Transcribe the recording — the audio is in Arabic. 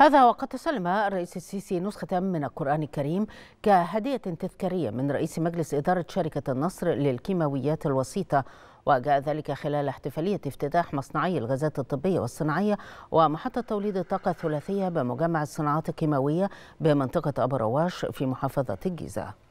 هذا وقد تسلم الرئيس السيسي نسخة من القرآن الكريم كهدية تذكارية من رئيس مجلس إدارة شركة النصر للكيماويات الوسيطة وجاء ذلك خلال احتفالية افتتاح مصنعي الغازات الطبية والصناعية ومحطة توليد الطاقة الثلاثية بمجمع الصناعات الكيماوية بمنطقة أبو رواش في محافظة الجيزة